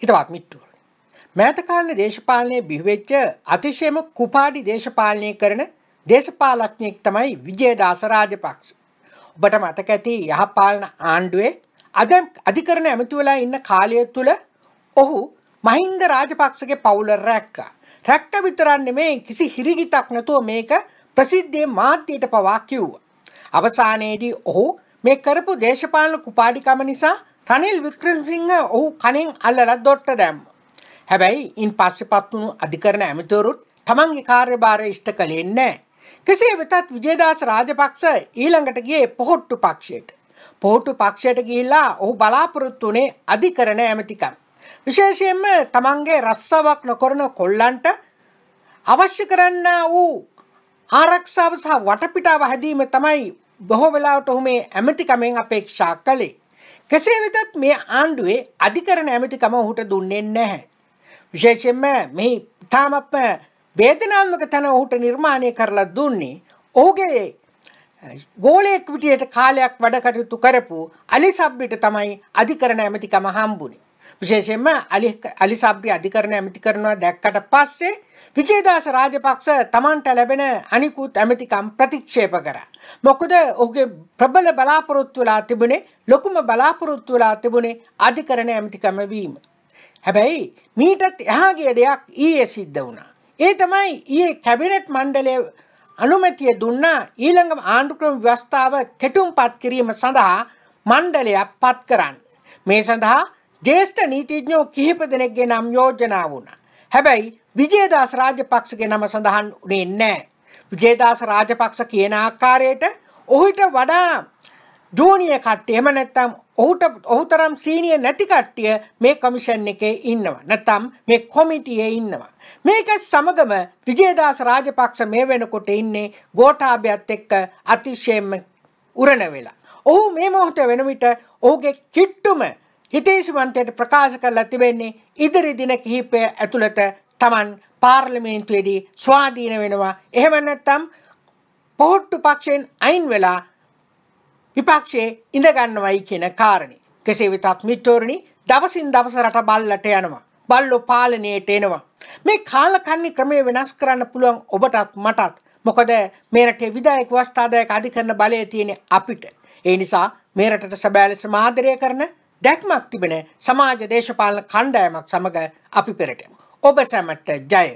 හිතවත් මිට්ටුව. මෑතකාලන දේශපාලනය බිහිවෙච්ච අතිශයම කුපාඩි දේශපාලනය කරන දේශපාලක්ඥයෙක් තමයි විජය දාසරාජ පක්ෂ. ඔබට මතක ඇති යහපාලන ආණ්ඩුවේ අද අධිකරණ ඇමතිවලා ඉන්න කාලය තුළ ඔහු මහින්ද රාජපක්ෂගේ පවුල රැක්කා. රැක්ක විතරන්න මේ කිසි හිරිගිතක් නැතුව මේක ප්‍රසිද්ධය මාධ්‍යයට පවා කිව්ව. අවසානයේදී ඔහු මේ කරපු දේශපාලන කුපාඩිකම නිසා රනිල් වික්‍රමසිංහ ඔහු කණෙන් අල්ලලා දොට්ට දැම්ම. හැබැයි ඉන් පස්සේ පත් වුණු අධිකරණ ඇමතිවරුත් තමන්ගේ කාර්යභාරය ඉෂ්ට කළේ නැහැ. කෙසේ වෙතත් විජේදාස රාජපක්ෂ ඊළඟට ගියේ පොහොට්ටු පක්ෂයට. පොහොට්ටු පක්ෂයට ගිහිල්ලා ඔහු බලාපොරොත්තු වුණේ අධිකරණ ඇමතිකම්. විශේෂයෙන්ම තමන්ගේ රස්සාවක් නොකරන කොල්ලන්ට අවශ්‍ය කරන්න වූ ආරක්ෂාව සහ වටපිටාව හැදීම තමයි බොහෝ වෙලාවට ඔහු මේ ඇමතිකමෙන් අපේක්ෂා කළේ. කෙසේ වෙතත් මේ ආණ්ඩුවේ අධිකරණ ඇමතිකම ඔහුට දුන්නේ නැහැ. විශේෂයෙන්ම මෙහි තාමත් වේදනාත්මක තන ඔහුට නිර්මාණය කරලා දුන්නේ ඔහුගේ ගෝලයෙක් විටියට කාලයක් වැඩ කටයුතු කරපු අලි සබ්බිට තමයි අධිකරණ ඇමතිකම හම්බුනේ. විශේෂයෙන්ම අලි අලි සබ්බි අධිකරණ ඇමති කරනවා දැක්කට පස්සේ විජේදාස රාජපක්ෂ තමන්ට ලැබෙන අනිකුත් ඇමතිකම් ප්‍රතික්ෂේප කරා. මොකද ඔහුගේ ප්‍රබල බලාපොරොත්තු වෙලා තිබුණේ ලොකුම බලාපොරොත්තු වෙලා තිබුණේ අධිකරණ ඇමතිකම වීම. හැබැයි මීටත් එහා ගිය දෙයක් ඊයේ සිද්ධ වුණා. ඒ තමයි ඊයේ කැබිනට් මණ්ඩලය අනුමැතිය දුන්නා ඊළඟ ආණ්ඩුක්‍රම ව්‍යවස්ථාව කෙටුම්පත් කිරීම සඳහා මණ්ඩලයක් පත් කරන්න. මේ සඳහා ජේෂ්ඨ නීතිඥෝ කිහිප දෙනෙක්ගේ නම් යෝජනා වුණා. හැබැයි විජේදාස රාජපක්ෂගේ නම සඳහන් උනේ නැහැ. විජේදාස රාජපක්ෂ කියන ආකාරයට ඔහුට වඩා ජූනිය කට්ටිය එහෙම නැත්නම් ඔහුට ඔහුතරම් සීනිය නැති කට්ටිය මේ කමිෂන් එකේ ඉන්නවා. නැත්නම් මේ කොමිටියේ ඉන්නවා. මේකත් සමගම විජේදාස රාජපක්ෂ මේ වෙනකොට ඉන්නේ ගෝඨාභයත් එක්ක අතිශයම උරණ වෙලා. ඔහු මේ මොහොතේ වෙන විට ඔහුගේ කිට්ටුම හිතේශවන්තයට ප්‍රකාශ කරලා තිබෙන්නේ ඉදිරි දින කිහිපය ඇතුළත Taman පාර්ලිමේන්තුවේදී ස්වාධීන වෙනවා එහෙම නැත්නම් පොහොට්ටු පක්ෂයෙන් අයින් වෙලා විපක්ෂයේ ඉඳ ගන්නවයි කියන කාරණේ. කෙසේ වෙතත් මිත්‍රෝරණි දවසින් දවස රට බල්ලට යනවා. බල්ලෝ පාලනයට එනවා. මේ කාලකන්ණි ක්‍රමය වෙනස් කරන්න පුළුවන් ඔබටත් මටත්. මොකද මේ රටේ විදායක වස්තාදායක අධිකරණ බලය තියෙන අපිට. ඒ නිසා මේ රටට සැබෑ ලෙස ආදරය කරන දැක්මක් තිබෙන සමාජ දේශපාලන කණ්ඩායමක් සමග අපි පෙරටමු. ඔබ සැමට ජය